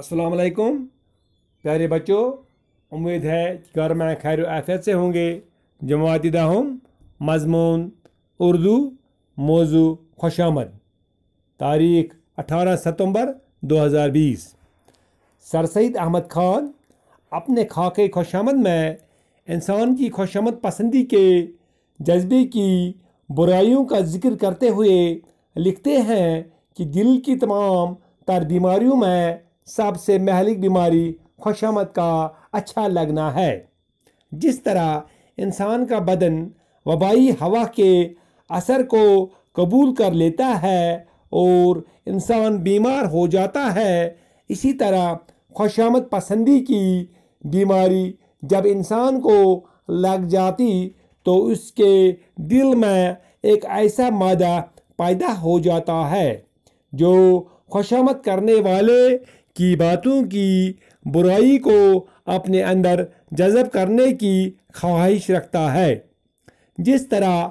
अस्सलाम वालेकुम प्यारे बच्चों उम्मीद है कि घर में खैर आफियत से होंगे जमाती हम मजमून उर्दू मौजू खुश तारीख अठारह सितम्बर 2020 सर सैद अहमद खान अपने खाके खुशामद में इंसान की खुशामद पसंदी के जज्बे की बुराइयों का जिक्र करते हुए लिखते हैं कि दिल की तमाम तर बीमारियों में सबसे महलिक बीमारी खुशामद का अच्छा लगना है जिस तरह इंसान का बदन वबाई हवा के असर को कबूल कर लेता है और इंसान बीमार हो जाता है इसी तरह खुशामद पसंदी की बीमारी जब इंसान को लग जाती तो उसके दिल में एक ऐसा मादा पैदा हो जाता है जो खुशामद करने वाले की बातों की बुराई को अपने अंदर जज़ब करने की ख्वाहिश रखता है जिस तरह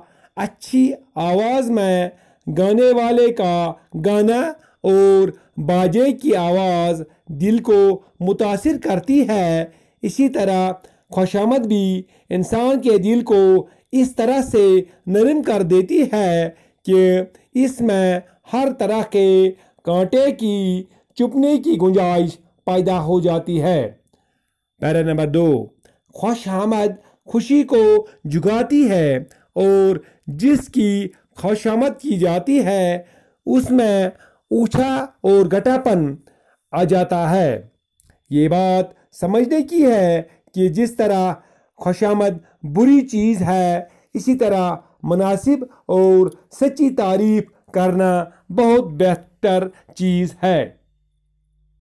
अच्छी आवाज़ में गाने वाले का गाना और बाजे की आवाज़ दिल को मुतासर करती है इसी तरह खुशामद भी इंसान के दिल को इस तरह से नरम कर देती है कि इसमें हर तरह के कांटे की चुपने की गुंजाइश पैदा हो जाती है पैरा नंबर दो खुश आमद खुशी को जुगाती है और जिसकी आमद की जाती है उसमें ऊंचा और घटापन आ जाता है ये बात समझने की है कि जिस तरह खुशामद बुरी चीज़ है इसी तरह मुनासिब और सच्ची तारीफ करना बहुत बेहतर चीज़ है